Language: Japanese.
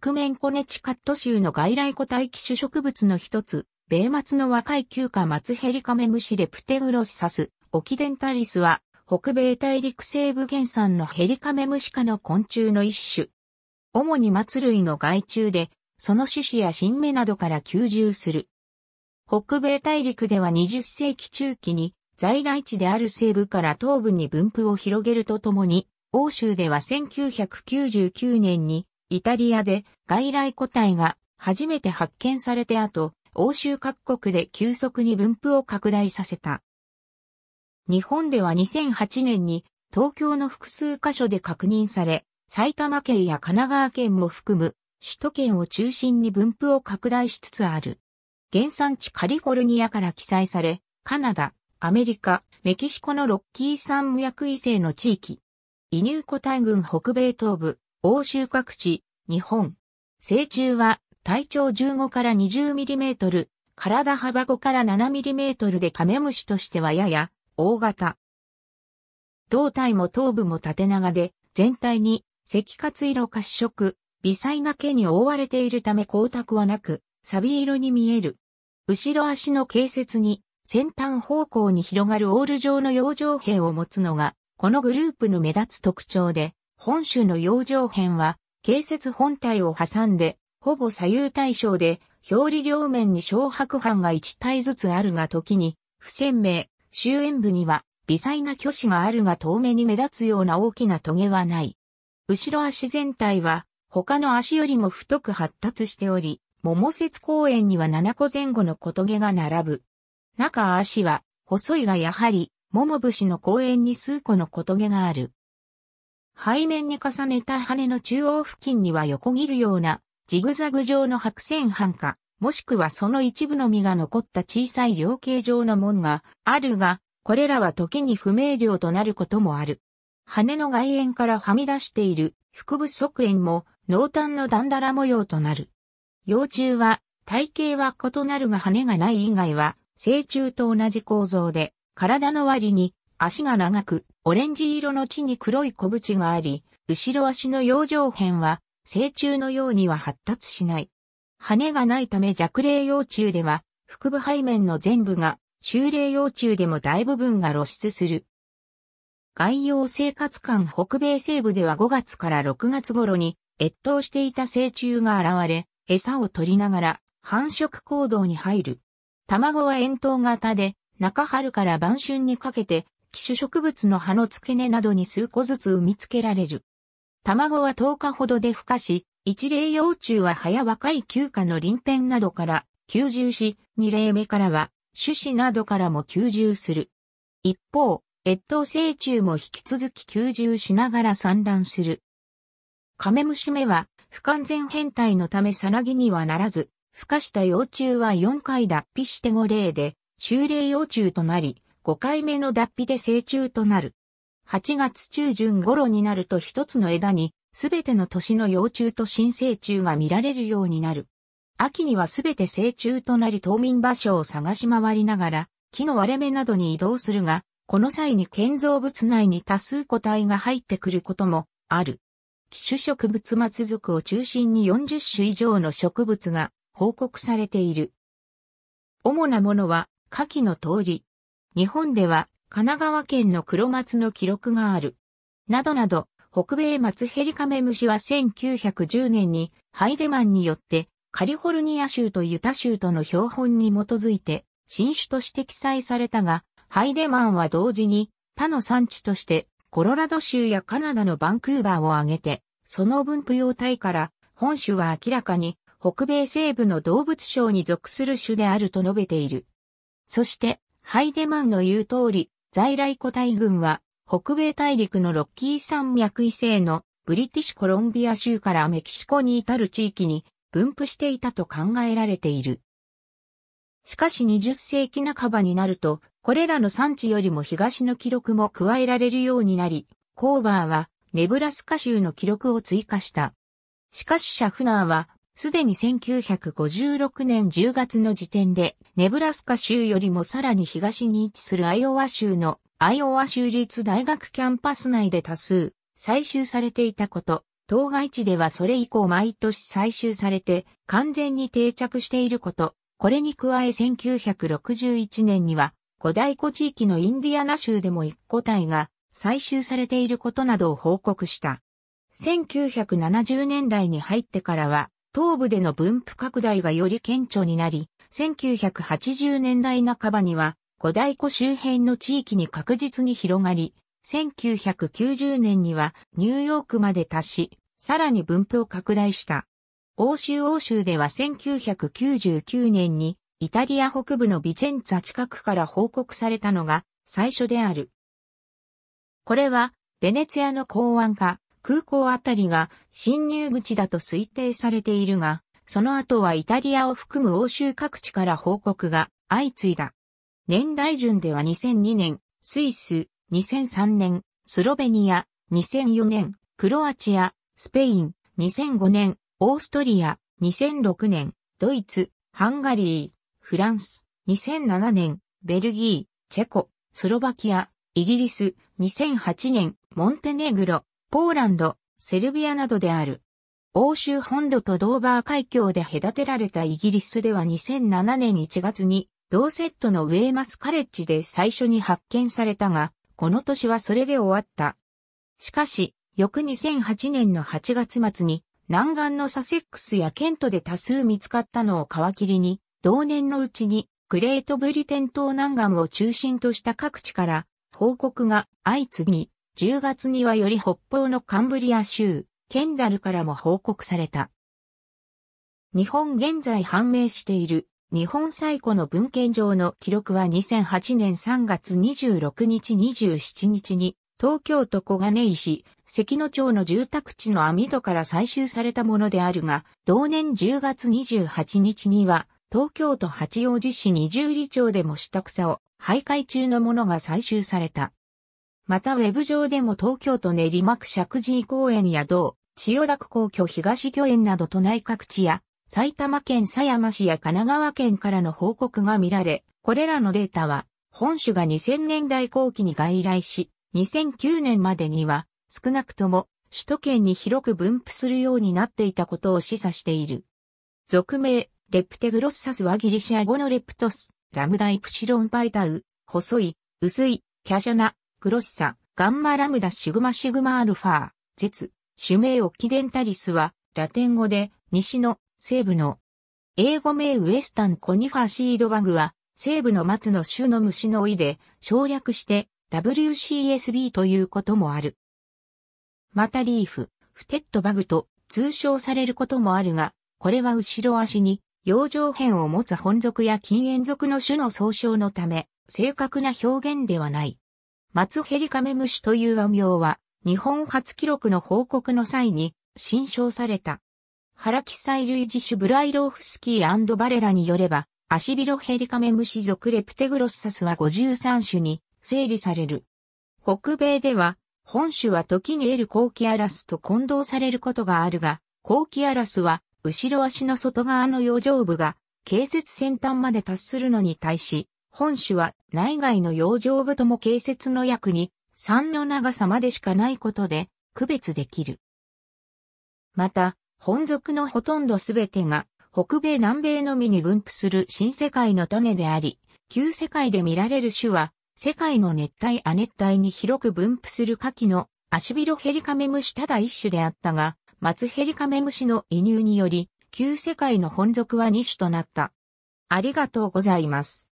覆面コネチカット州の外来個体機種植物の一つ、米松の若い旧花松ヘリカメムシレプテグロシサス、オキデンタリスは、北米大陸西部原産のヘリカメムシ科の昆虫の一種。主に松類の害虫で、その種子や新芽などから吸収する。北米大陸では20世紀中期に在来地である西部から東部に分布を広げるとともに、欧州では1999年にイタリアで外来個体が初めて発見されて後、欧州各国で急速に分布を拡大させた。日本では2008年に東京の複数箇所で確認され、埼玉県や神奈川県も含む首都圏を中心に分布を拡大しつつある。原産地カリフォルニアから記載され、カナダ、アメリカ、メキシコのロッキー山薬異性の地域、移入個体群北米東部、欧州各地、日本。成虫は体長15から20ミリメートル、体幅5から7ミリメートルでカメムシとしてはやや大型。胴体も頭部も縦長で、全体に赤活色褐色、微細な毛に覆われているため光沢はなく、錆色に見える。後ろ足の形節に先端方向に広がるオール状の養生兵を持つのが、このグループの目立つ特徴で、本州の洋上編は、形節本体を挟んで、ほぼ左右対称で、表裏両面に小白斑が1体ずつあるが時に、不鮮明、終焉部には、微細な虚子があるが遠目に目立つような大きな棘はない。後ろ足全体は、他の足よりも太く発達しており、桃節公園には7個前後の小棘が並ぶ。中足は、細いがやはり、桃節の公園に数個の小棘がある。背面に重ねた羽の中央付近には横切るようなジグザグ状の白線半化、もしくはその一部の実が残った小さい量形状の門があるが、これらは時に不明瞭となることもある。羽の外縁からはみ出している腹部側縁も濃淡の段ダラ模様となる。幼虫は体型は異なるが羽がない以外は成虫と同じ構造で体の割に足が長くオレンジ色の地に黒い小縁があり、後ろ足の養生片は、成虫のようには発達しない。羽がないため弱霊幼虫では、腹部背面の全部が、修霊幼虫でも大部分が露出する。外洋生活館北米西部では5月から6月頃に越冬していた成虫が現れ、餌を取りながら繁殖行動に入る。卵は円筒型で、中春から晩春にかけて種植物の葉の付け根などに数個ずつ産み付けられる。卵は10日ほどで孵化し、一例幼虫は葉や若い休暇の鱗片などから吸収し、二例目からは種子などからも吸収する。一方、越冬成虫も引き続き吸収しながら産卵する。カメムシ目は不完全変態のためさなぎにはならず、孵化した幼虫は4回脱皮して5例で、修例幼虫となり、5回目の脱皮で成虫となる。8月中旬頃になると一つの枝に、すべての年の幼虫と新成虫が見られるようになる。秋にはすべて成虫となり冬眠場所を探し回りながら、木の割れ目などに移動するが、この際に建造物内に多数個体が入ってくることもある。寄種植物末属を中心に40種以上の植物が報告されている。主なものは、夏季の通り、日本では神奈川県の黒松の記録がある。などなど、北米松ヘリカメムシは1910年にハイデマンによってカリフォルニア州とユタ州との標本に基づいて新種として記載されたが、ハイデマンは同時に他の産地としてコロラド州やカナダのバンクーバーを挙げて、その分布用体から本種は明らかに北米西部の動物省に属する種であると述べている。そして、ハイデマンの言う通り、在来個体群は、北米大陸のロッキー山脈異性のブリティッシュコロンビア州からメキシコに至る地域に分布していたと考えられている。しかし20世紀半ばになると、これらの産地よりも東の記録も加えられるようになり、コーバーはネブラスカ州の記録を追加した。しかしシャフナーはすでに1956年10月の時点で、ネブラスカ州よりもさらに東に位置するアイオワ州のアイオワ州立大学キャンパス内で多数採集されていたこと、当該地ではそれ以降毎年採集されて完全に定着していること、これに加え1961年には古代湖地域のインディアナ州でも一個体が採集されていることなどを報告した。1970年代に入ってからは東部での分布拡大がより顕著になり、1980年代半ばには五大湖周辺の地域に確実に広がり、1990年にはニューヨークまで達し、さらに分布を拡大した。欧州欧州では1999年にイタリア北部のビチェンツァ近くから報告されたのが最初である。これはベネツィアの港湾化、空港あたりが侵入口だと推定されているが、その後はイタリアを含む欧州各地から報告が相次いだ。年代順では2002年、スイス、2003年、スロベニア、2004年、クロアチア、スペイン、2005年、オーストリア、2006年、ドイツ、ハンガリー、フランス、2007年、ベルギー、チェコ、スロバキア、イギリス、2008年、モンテネグロ、ポーランド、セルビアなどである。欧州本土とドーバー海峡で隔てられたイギリスでは2007年1月に同セットのウェーマスカレッジで最初に発見されたが、この年はそれで終わった。しかし、翌2008年の8月末に南岸のサセックスやケントで多数見つかったのを皮切りに、同年のうちにグレートブリテン島南岸を中心とした各地から報告が相次ぎ、10月にはより北方のカンブリア州、ケンダルからも報告された。日本現在判明している日本最古の文献上の記録は2008年3月26日27日に東京都小金井市関野町の住宅地の網戸から採集されたものであるが、同年10月28日には東京都八王子市二重里町でも下草を徘徊中のものが採集された。またウェブ上でも東京都練馬区石神公園や道、千代田区皇居東御苑など都内各地や、埼玉県狭山市や神奈川県からの報告が見られ、これらのデータは、本種が2000年代後期に外来し、2009年までには、少なくとも、首都圏に広く分布するようになっていたことを示唆している。俗名、レプテグロッサスはギリシア語のレプトス、ラムダイプシロンパイタウ、細い、薄い、華奢な、クロッサ、ガンマラムダシグマシグマアルファ、ゼツ、種名オキデンタリスは、ラテン語で、西の、西部の、英語名ウエスタンコニファシードバグは、西部の松の種の虫の意で、省略して、WCSB ということもある。またリーフ、フテッドバグと通称されることもあるが、これは後ろ足に、養生片を持つ本属や禁煙属の種の総称のため、正確な表現ではない。松ヘリカメムシという和名は、日本初記録の報告の際に、新称された。原サイ類自種ブライローフスキーバレラによれば、アシビロヘリカメムシ属レプテグロッサスは53種に整理される。北米では、本種は時にエルコーキアラスと混同されることがあるが、コーキアラスは、後ろ足の外側の余剰部が、形節先端まで達するのに対し、本種は内外の養生部とも形説の役に3の長さまでしかないことで区別できる。また、本属のほとんどすべてが北米南米のみに分布する新世界の種であり、旧世界で見られる種は世界の熱帯亜熱帯に広く分布する下記のアシビロヘリカメムシただ一種であったが、松ヘリカメムシの移入により、旧世界の本属は2種となった。ありがとうございます。